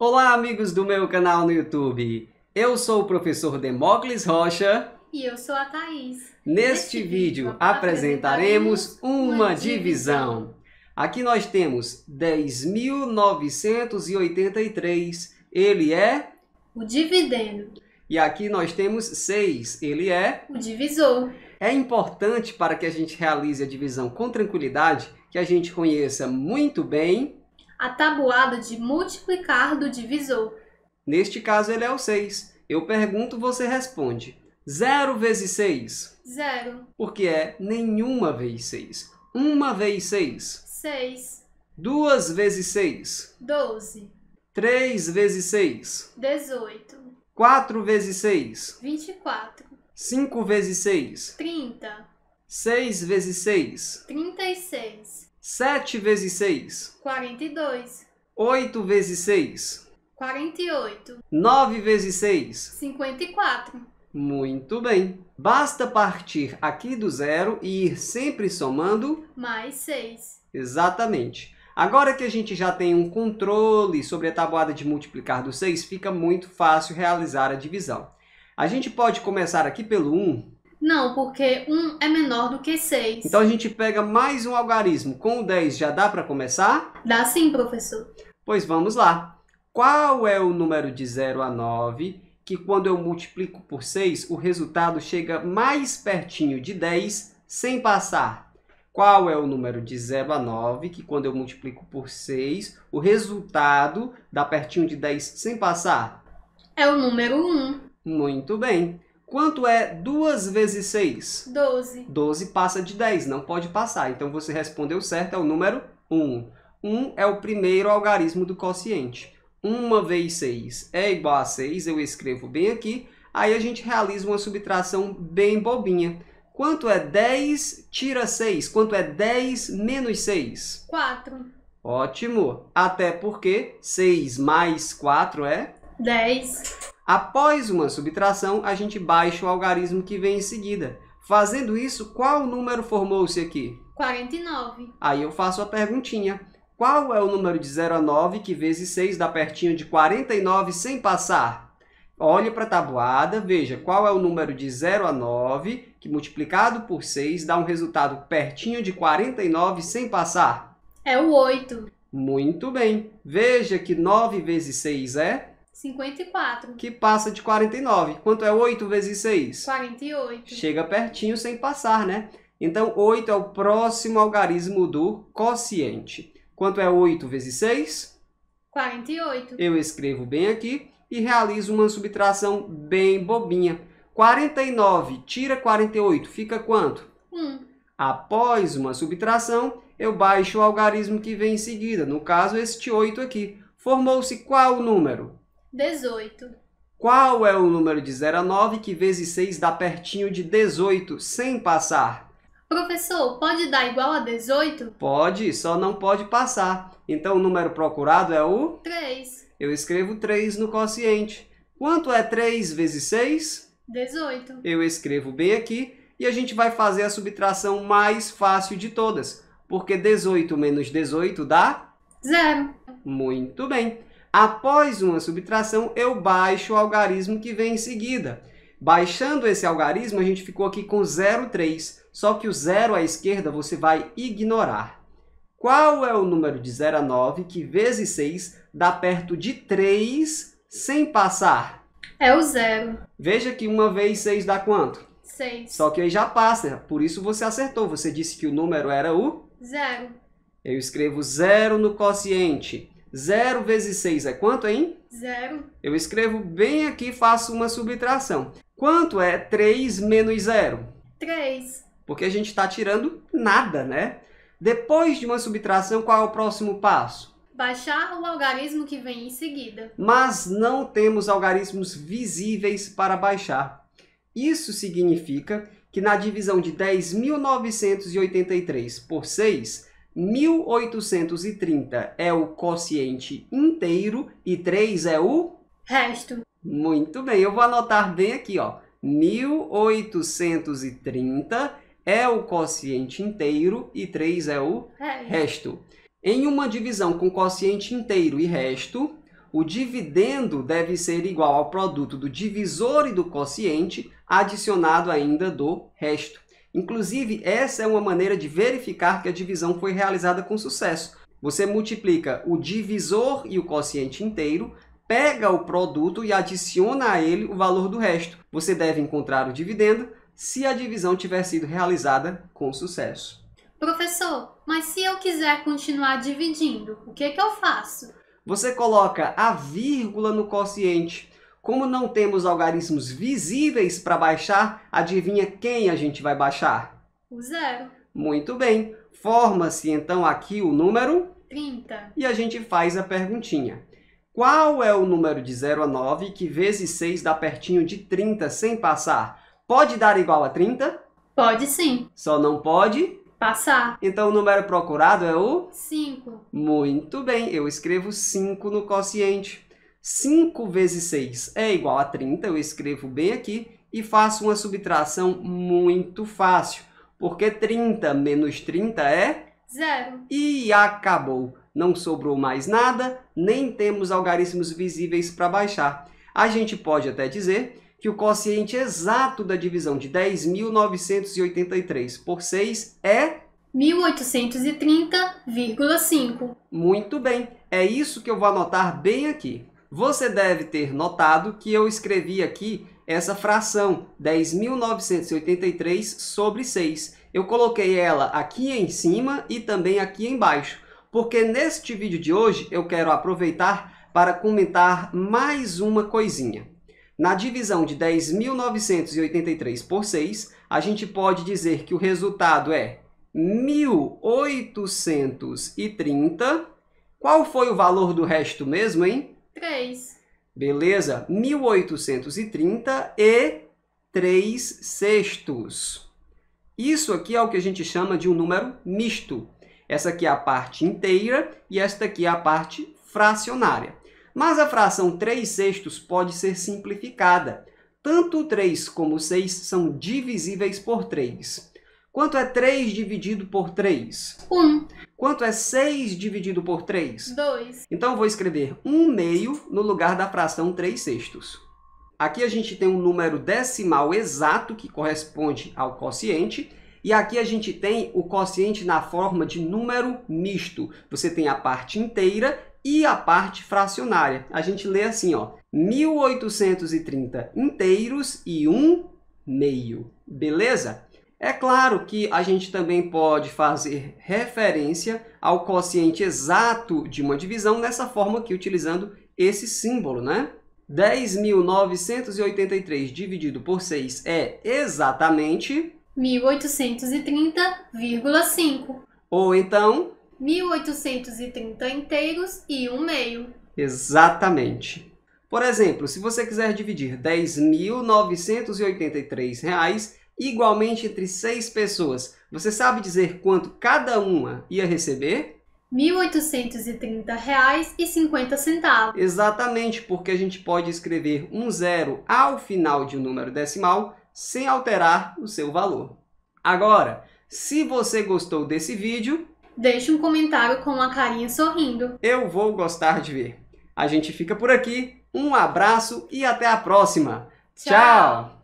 Olá, amigos do meu canal no YouTube. Eu sou o professor Demócles Rocha. E eu sou a Thaís. Neste, Neste vídeo apresentaremos uma divisão. Aqui nós temos 10.983. Ele é? O dividendo. E aqui nós temos 6. Ele é? O divisor. É importante para que a gente realize a divisão com tranquilidade que a gente conheça muito bem a tabuada de multiplicar do divisor. Neste caso, ele é o 6. Eu pergunto, você responde. 0 vezes 6? 0. Porque é nenhuma vez 6. 1 vezes 6? 6. 2 vezes 6? 12. 3 vezes 6? 18. 4 vezes 6? 24. 5 vezes 6? 30. 6 vezes 6? 36. 7 vezes 6. 42. 8 vezes 6. 48. 9 vezes 6. 54. Muito bem. Basta partir aqui do zero e ir sempre somando... Mais 6. Exatamente. Agora que a gente já tem um controle sobre a tabuada de multiplicar do 6, fica muito fácil realizar a divisão. A gente pode começar aqui pelo 1, não, porque 1 é menor do que 6. Então a gente pega mais um algarismo. Com o 10 já dá para começar? Dá sim, professor. Pois vamos lá. Qual é o número de 0 a 9 que quando eu multiplico por 6, o resultado chega mais pertinho de 10 sem passar? Qual é o número de 0 a 9 que quando eu multiplico por 6, o resultado dá pertinho de 10 sem passar? É o número 1. Muito bem. Muito bem. Quanto é 2 vezes 6? 12. 12 passa de 10, não pode passar. Então você respondeu certo, é o número 1. 1 é o primeiro algarismo do quociente. 1 vezes 6 é igual a 6, eu escrevo bem aqui. Aí a gente realiza uma subtração bem bobinha. Quanto é 10 tira 6? Quanto é 10 menos 6? 4. Ótimo! Até porque 6 mais 4 é? 10. Após uma subtração, a gente baixa o algarismo que vem em seguida. Fazendo isso, qual número formou-se aqui? 49. Aí eu faço a perguntinha. Qual é o número de 0 a 9 que vezes 6 dá pertinho de 49 sem passar? Olhe para a tabuada, veja qual é o número de 0 a 9 que multiplicado por 6 dá um resultado pertinho de 49 sem passar? É o 8. Muito bem. Veja que 9 vezes 6 é 54. Que passa de 49. Quanto é 8 vezes 6? 48. Chega pertinho sem passar, né? Então, 8 é o próximo algarismo do quociente. Quanto é 8 vezes 6? 48. Eu escrevo bem aqui e realizo uma subtração bem bobinha. 49 tira 48, fica quanto? 1. Após uma subtração, eu baixo o algarismo que vem em seguida, no caso este 8 aqui. Formou-se qual número? 18. Qual é o número de 0 a 9 que vezes 6 dá pertinho de 18, sem passar? Professor, pode dar igual a 18? Pode, só não pode passar. Então o número procurado é o? 3. Eu escrevo 3 no quociente. Quanto é 3 vezes 6? 18. Eu escrevo bem aqui e a gente vai fazer a subtração mais fácil de todas, porque 18 menos 18 dá? 0. Muito bem. Após uma subtração, eu baixo o algarismo que vem em seguida. Baixando esse algarismo, a gente ficou aqui com 0,3. Só que o zero à esquerda você vai ignorar. Qual é o número de 0 a 9 que, vezes 6, dá perto de 3 sem passar? É o zero. Veja que uma vez 6 dá quanto? 6. Só que aí já passa, né? por isso você acertou. Você disse que o número era o? Zero. Eu escrevo zero no quociente. 0 vezes 6 é quanto, hein? 0. Eu escrevo bem aqui, e faço uma subtração. Quanto é 3 menos 0? 3. Porque a gente está tirando nada, né? Depois de uma subtração, qual é o próximo passo? Baixar o algarismo que vem em seguida. Mas não temos algarismos visíveis para baixar. Isso significa que na divisão de 10.983 por 6, 1830 é o quociente inteiro e 3 é o resto. Muito bem, eu vou anotar bem aqui, ó. 1830 é o quociente inteiro e 3 é o resto. resto. Em uma divisão com quociente inteiro e resto, o dividendo deve ser igual ao produto do divisor e do quociente, adicionado ainda do resto. Inclusive, essa é uma maneira de verificar que a divisão foi realizada com sucesso. Você multiplica o divisor e o quociente inteiro, pega o produto e adiciona a ele o valor do resto. Você deve encontrar o dividendo se a divisão tiver sido realizada com sucesso. Professor, mas se eu quiser continuar dividindo, o que, é que eu faço? Você coloca a vírgula no quociente como não temos algarismos visíveis para baixar, adivinha quem a gente vai baixar? O zero. Muito bem. Forma-se então aqui o número 30. E a gente faz a perguntinha. Qual é o número de 0 a 9 que vezes 6 dá pertinho de 30 sem passar? Pode dar igual a 30? Pode sim. Só não pode? Passar. Então o número procurado é o? 5. Muito bem, eu escrevo 5 no quociente. 5 vezes 6 é igual a 30, eu escrevo bem aqui e faço uma subtração muito fácil, porque 30 menos 30 é? Zero. E acabou. Não sobrou mais nada, nem temos algarismos visíveis para baixar. A gente pode até dizer que o quociente exato da divisão de 10.983 por 6 é 1830,5. Muito bem, é isso que eu vou anotar bem aqui. Você deve ter notado que eu escrevi aqui essa fração 10.983 sobre 6. Eu coloquei ela aqui em cima e também aqui embaixo, porque neste vídeo de hoje eu quero aproveitar para comentar mais uma coisinha. Na divisão de 10.983 por 6, a gente pode dizer que o resultado é 1.830. Qual foi o valor do resto mesmo, hein? 3. Beleza? 1830 e 3 sextos. Isso aqui é o que a gente chama de um número misto. Essa aqui é a parte inteira e esta aqui é a parte fracionária. Mas a fração 3 sextos pode ser simplificada. Tanto 3 como 6 são divisíveis por 3. Quanto é 3 dividido por 3? 1. Um. Quanto é 6 dividido por 3? 2. Então, eu vou escrever 1 meio no lugar da fração 3 sextos. Aqui a gente tem um número decimal exato, que corresponde ao quociente, e aqui a gente tem o quociente na forma de número misto. Você tem a parte inteira e a parte fracionária. A gente lê assim, ó, 1830 inteiros e 1 meio, beleza? É claro que a gente também pode fazer referência ao quociente exato de uma divisão nessa forma aqui, utilizando esse símbolo, né? 10.983 dividido por 6 é exatamente... 1830,5. Ou então... 1830 inteiros e 1 meio. Exatamente. Por exemplo, se você quiser dividir 10.983 reais igualmente entre seis pessoas. Você sabe dizer quanto cada uma ia receber? R$ 1.830,50. Exatamente, porque a gente pode escrever um zero ao final de um número decimal sem alterar o seu valor. Agora, se você gostou desse vídeo, deixe um comentário com uma carinha sorrindo. Eu vou gostar de ver. A gente fica por aqui. Um abraço e até a próxima. Tchau. Tchau.